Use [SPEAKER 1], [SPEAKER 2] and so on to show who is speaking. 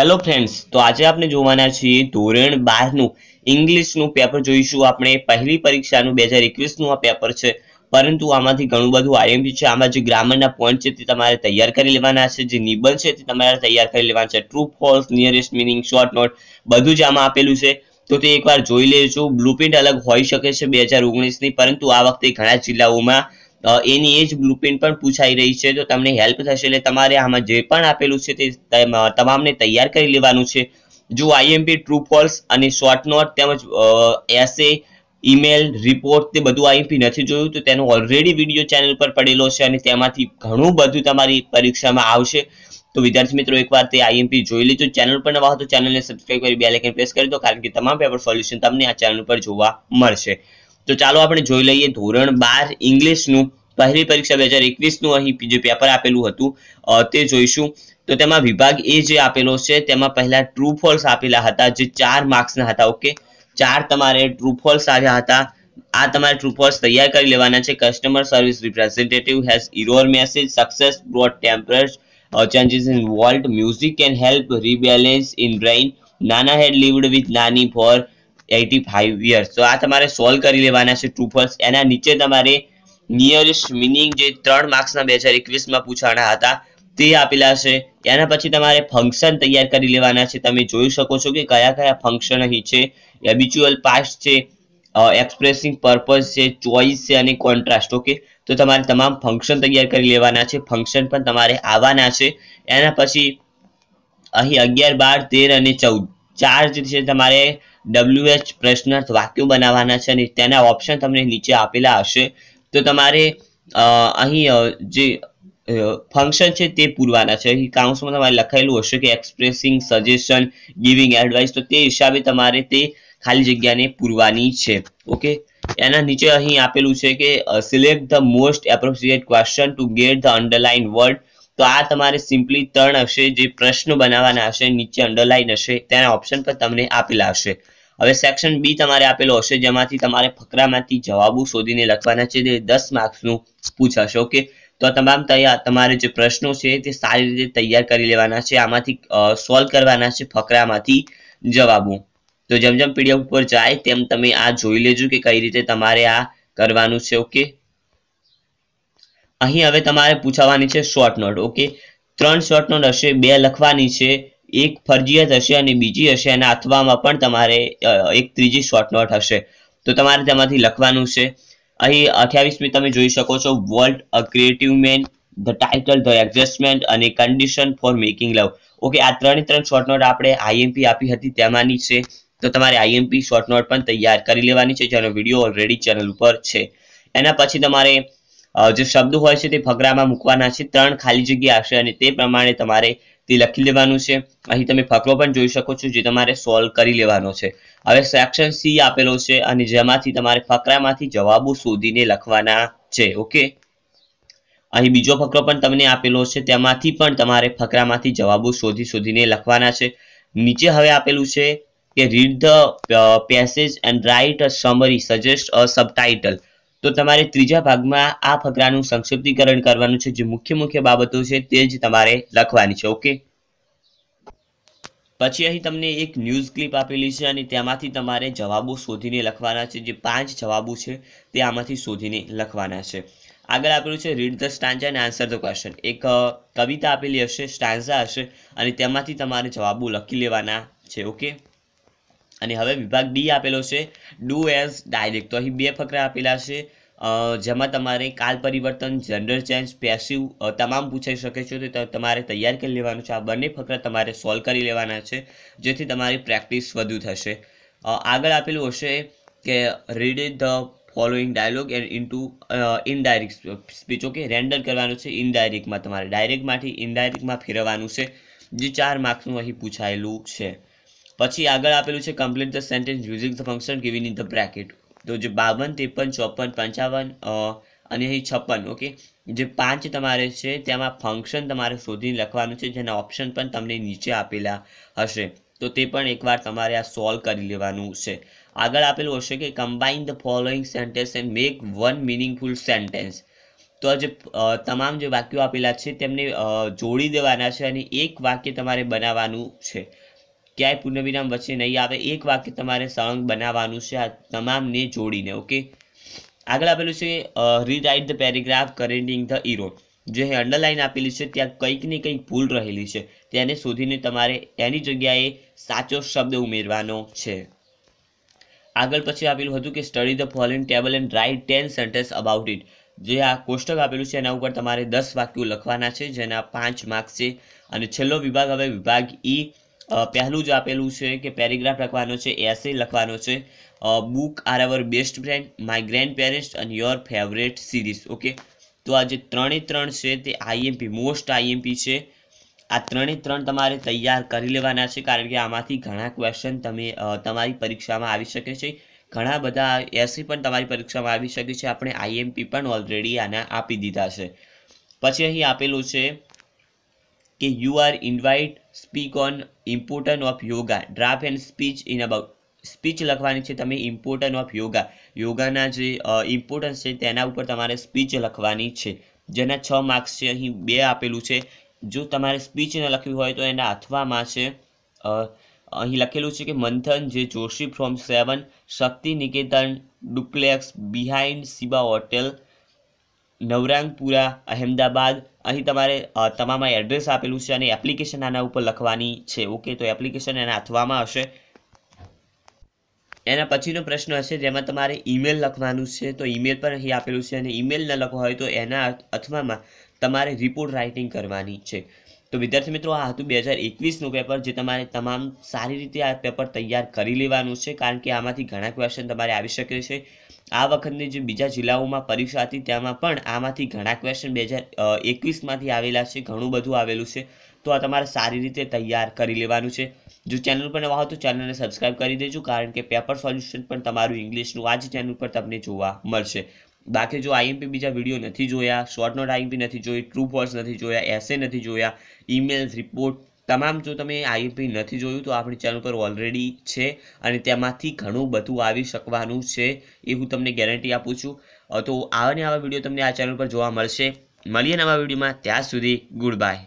[SPEAKER 1] hello friends તો આજે આપણે જોવાના છીએ ધોરણ બારનું ઇંગ્લિશનું પેપર જોઈશું આપણે પહેલી પરીક્ષાનું બે હજાર એકવીસનું આ પેપર છે પરંતુ આમાંથી ઘણું બધું આઈએમપી છે આમાં જે ગ્રામરના પોઈન્ટ છે તે તમારે તૈયાર કરી લેવાના છે જે નિબલ છે તે તમારે તૈયાર કરી લેવાના છે true false nearest meaning short note બધું જ આમાં આપેલું છે તો તે એકવાર જોઈ લેજો બ્લુપ્રિન્ટ અલગ હોઈ શકે છે બે હજાર ઓગણીસની પરંતુ આ વખતે ઘણા જિલ્લાઓમાં એની એ જ બ્લુપ્રિન્ટ પણ પૂછાઈ રહી છે તો તમને હેલ્પ થશે એટલે તમારે આમાં જે પણ આપેલું છે તે તમામને તૈયાર કરી લેવાનું છે જો આઈએમપી ટ્રુ કોલ્સ અને શોર્ટ નોટ તેમજ એસે ઈમેલ રિપોર્ટ તે બધું આઈએમપી નથી જોયું તો તેનો ઓલરેડી વિડીયો ચેનલ પર પડેલો છે અને તેમાંથી ઘણું બધું તમારી પરીક્ષામાં આવશે તો વિદ્યાર્થી મિત્રો એકવાર તે આઈએમપી જોઈ લેજો ચેનલ પર નવા હો તો ચેનલને સબસ્ક્રાઇબ કરી બે લાઇકન પ્રેસ કરી દો કારણ કે તમામ પેપર સોલ્યુશન તમને આ ચેનલ પર જોવા મળશે તો ચાલો આપણે જોઈ લઈએ ધોરણ બાર ઇંગ્લિશનું પહેલી પરીક્ષા બે હજાર એકવીસનું અહીં જે પેપર આપેલું હતું તે જોઈશું તો તેમાં વિભાગ એ જે આપેલો છે તેમાં પહેલા ટ્રુ આપેલા હતા જે ચાર માર્ક્સના હતા ઓકે ચાર તમારે ટ્રુ ફોલ્સ આવ્યા હતા આ તમારે ટ્રુ તૈયાર કરી લેવાના છે customer service representative has error message success broad temperature changes in Walt music can help rebalance in brain Nana had lived with Nani for eighty five years તો આ તમારે સોલ્વ કરી લેવાના છે ટ્રુ ફોલ્સ એના નીચે તમારે નિયરેસ્ટ મિનિંગ જે ત્રણ માર્ક્સના બે હજાર એકવીસમાં પૂછાણા હતા તે આપેલા છે એના પછી તમારે ફંક્શન તૈયાર કરી લેવાના છે તમે જોઈ શકો છો કે કયા કયા ફંક્શન અહીં છે એબિચ્યુઅલ પાસ્ટ છે એક્સપ્રેસિંગ પર્પઝ છે ચોઇસ છે અને કોન્ટ્રાસ્ટ ઓકે તો તમારે તમામ ફંક્શન તૈયાર કરી લેવાના છે ફંક્શન પણ તમારે આવવાના છે એના પછી અહીં અગિયાર બાર તેર અને ચૌદ ચાર જે છે તમારે ડબલ્યુએચ પ્રશ્નાર્થ વાક્યો બનાવવાના છે અને તેના ઓપ્શન તમને નીચે આપેલા હશે તો તમારે અહીં જે ફંક્શન છે તે પૂરવાના છે અહીં કાઉન્સમાં તમારે લખેલું હશે કે એક્સપ્રેસિંગ સજેશન ગિવિંગ એડવાઇસ તો તે હિસાબે તમારે તે ખાલી જગ્યાને પૂરવાની છે ઓકે એના નીચે અહીં આપેલું છે કે select the most appropriate question to get the underline word તો આ તમારે સિમ્પલી ત્રણ હશે જે પ્રશ્નો બનાવવાના હશે નીચે અંડરલાઈન હશે તેના ઓપ્શન પર તમને આપેલા હશે હવે સેક્શન બી તમારે આપેલો હશે જેમાંથી તમારે ફકરામાંથી જવાબો શોધીને લખવાના છે તે દસ માર્ક્સનું પૂછાશે ઓકે તો તમામ તૈયાર તમારે જે પ્રશ્નો છે તે સારી રીતે તૈયાર કરી લેવાના છે આમાંથી સોલ્વ કરવાના છે ફકરામાંથી જવાબો તો જેમ જેમ પીડીએફ ઉપર જાય તેમ તમે આ જોઈ લેજો કે કઈ રીતે તમારે આ કરવાનું છે ઓકે અહીં હવે તમારે પૂછાવાની છે શોર્ટ નોટ ઓકે ત્રણ શોર્ટ નોટ હશે બે લખવાની છે એક ફરજિયાત હશે અને બીજી હશે અને અથવામાં પણ તમારે એક ત્રીજી શોર્ટ નોટ હશે તો તમારે તેમાંથી લખવાનું છે અહીં અઠ્યાવીસમી તમે જોઈ શકો છો Walt a creative man the title the adjustment અને condition for making love okay આ ત્રણે ત્રણ શોર્ટ નોટ આપણે આઈએમપી આપી હતી તેમાંની છે તો તમારે આઈએમપી શોર્ટ નોટ પણ તૈયાર કરી લેવાની છે જેનો વિડીયો ઓલરેડી ચેનલ ઉપર છે એના પછી તમારે જે શબ્દ હોય છે તે ફકરામાં મૂકવાના છે ત્રણ ખાલી જગ્યા હશે અને તે પ્રમાણે તમારે તે લખી લેવાનું છે અહીં તમે ફકરો પણ જોઈ શકો છો જે તમારે સોલ્વ કરી લેવાનો છે હવે સેક્શન સી આપેલો છે અને જેમાંથી તમારે ફકરામાંથી જવાબો શોધીને લખવાના છે ઓકે અહીં બીજો ફકરો પણ તમને આપેલો છે તેમાંથી પણ તમારે ફકરામાંથી જવાબો શોધી શોધીને લખવાના છે નીચે હવે આપેલું છે કે read the passage and write a summary suggest a subtitle તો તમારે ત્રીજા ભાગમાં આ ફકરાનું સંક્ષિપ્તીકરણ કરવાનું છે જે મુખ્ય મુખ્ય બાબતો છે તે જ તમારે લખવાની છે ઓકે પછી અહીં તમને એક ન્યૂઝ ક્લિપ આપેલી છે અને તેમાંથી તમારે જવાબો શોધીને લખવાના છે જે પાંચ જવાબો છે તે આમાંથી શોધીને લખવાના છે આગળ આપેલું છે રીડ ધ સ્ટાન્ઝા અને આન્સર ધ ક્વેશ્ચન એક કવિતા આપેલી હશે સ્ટાન્ઝા હશે અને તેમાંથી તમારે જવાબો લખી લેવાના છે ઓકે અને હવે વિભાગ ડી આપેલો છે ડુ એઝ ડાયરેક્ટ તો અહીં બે ફકરા આપેલા છે જેમાં તમારે કાલ પરિવર્તન જનરલ ચેન્જ પેસિવ તમામ પૂછાઈ શકે છે તો તમારે તૈયાર કરી લેવાનું છે આ બંને ફકરા તમારે સોલ્વ કરી લેવાના છે જેથી તમારી પ્રેક્ટિસ વધુ થશે આગળ આપેલું હશે કે read the following dialogue and in into indirect speech okay render કરવાનું છે ઇનડાયરેક્ટમાં તમારે ડાયરેક્ટમાંથી ઇનડાયરેક્ટમાં ફેરવવાનું છે જે ચાર માર્ક્સનું અહીં પૂછાયેલું છે પછી આગળ આપેલું છે complete the sentence using the function given in the bracket તો જે બાવન ત્રેપન ચોપન પંચાવન અને અહીં છપ્પન ઓકે જે પાંચ તમારે છે તેમાં ફંક્શન તમારે શોધીને લખવાનું છે જેના ઓપ્શન પણ તમને નીચે આપેલા હશે તો તે પણ એકવાર તમારે આ સોલ્વ કરી લેવાનું છે આગળ આપેલું હશે કે combine the following sentence and make one meaningful sentence તો જે તમામ જે વાક્યો આપેલા છે તેમને જોડી દેવાના છે અને એક વાક્ય તમારે બનાવવાનું છે ક્યાંય પૂર્ણવિરામ વચ્ચે નહીં આવે એક વાક્ય તમારે સોંગ બનાવવાનું છે આ તમામને જોડીને ઓકે આગળ આપેલું છે rewrite the paragraph correcting the error જે અંડરલાઇન આપેલી છે ત્યાં કંઈક ને કંઈક ભૂલ રહેલી છે તેને શોધીને તમારે એની જગ્યાએ સાચો શબ્દ ઉમેરવાનો છે આગળ પછી આપેલું હતું કે study the following table and write ten sentence about it જે આ કોષ્ટક આપેલું છે એના ઉપર તમારે દસ વાક્યો લખવાના છે જેના પાંચ માર્ક્સ છે અને છેલ્લો વિભાગ હવે વિભાગ ઈ e પહેલું જ આપેલું છે કે પેરેગ્રાફ લખવાનો છે એસે લખવાનો છે book are our best friend my grandparents અને યોર ફેવરેટ સિરીઝ ઓકે તો આ જે ત્રણે ત્રણ છે તે આઈએમપી મોસ્ટ આઈએમપી છે આ ત્રણે ત્રણ તમારે તૈયાર કરી લેવાના છે કારણ કે આમાંથી ઘણા ક્વેશ્ચન તમે તમારી પરીક્ષામાં આવી શકે છે ઘણા બધા એસી પણ તમારી પરીક્ષામાં આવી શકે છે આપણે આઈએમપી પણ ઓલરેડી આના આપી દીધા છે પછી અહીં આપેલું છે કે you are invite speak on importance of yoga draft and speech in about speech લખવાની છે તમે ઇમ્પોર્ટન ઓફ યોગા યોગાના જે ઇમ્પોર્ટન્સ છે તેના ઉપર તમારે સ્પીચ લખવાની છે જેના છ માર્ક્સ છે અહીં બે આપેલું છે જો તમારે સ્પીચ ન લખવી હોય તો એના અથવામાં છે અહીં લખેલું છે કે Manthan J Joshi from seven Shakti Niketan duplex behind Shiba hotel Navrangpura Ahmedabad અહીં તમારે તમામ એડ્રેસ આપેલું છે અને એપ્લિકેશન આના ઉપર લખવાની છે ઓકે તો એપ્લિકેશન એના અથવામાં હશે એના પછીનો પ્રશ્ન હશે જેમાં તમારે ઈમેલ લખવાનું છે તો ઈમેલ પણ અહીં આપેલું છે અને ઈમેલ ન લખવા હોય તો એના અથવામાં તમારે રિપોર્ટ રાઇટિંગ કરવાની છે તો વિદ્યાર્થી મિત્રો આ હતું બે હજાર એકવીસનું પેપર જે તમારે તમામ સારી રીતે આ પેપર તૈયાર કરી લેવાનું છે કારણ કે આમાંથી ઘણા ક્વેશ્ચન તમારે આવી શકે છે આ વખતની જે બીજા જિલ્લાઓમાં પરીક્ષા હતી તેમાં પણ આમાંથી ઘણા ક્વેશ્ચન બે હજાર એકવીસમાંથી આવેલા છે ઘણું બધું આવેલું છે તો આ તમારે સારી રીતે તૈયાર કરી લેવાનું છે જો ચેનલ પર નવા હો તો ચેનલને સબસ્ક્રાઇબ કરી દેજો કારણ કે પેપર સોલ્યુશન પણ તમારું ઇંગ્લિશનું આ જ ચેનલ પર તમને જોવા મળશે બાકી જો આઈએમપી બીજા વિડીયો નથી જોયા શોર્ટ નોટ આઈએમપી નથી જોઈ ટ્રુ ફોલ્સ નથી જોયા એસે નથી જોયા ઈમેલ્સ રિપોર્ટ તમામ જો તમે આઈએમપી નથી જોયું તો આપણી ચેનલ પર ઓલરેડી છે અને તેમાંથી ઘણું બધું આવી શકવાનું છે એ હું તમને ગેરંટી આપું છું તો આવા ને આવા વિડીયો તમને આ ચેનલ પર જોવા મળશે મળીએ નવા વિડીયોમાં ત્યાં સુધી ગુડ બાય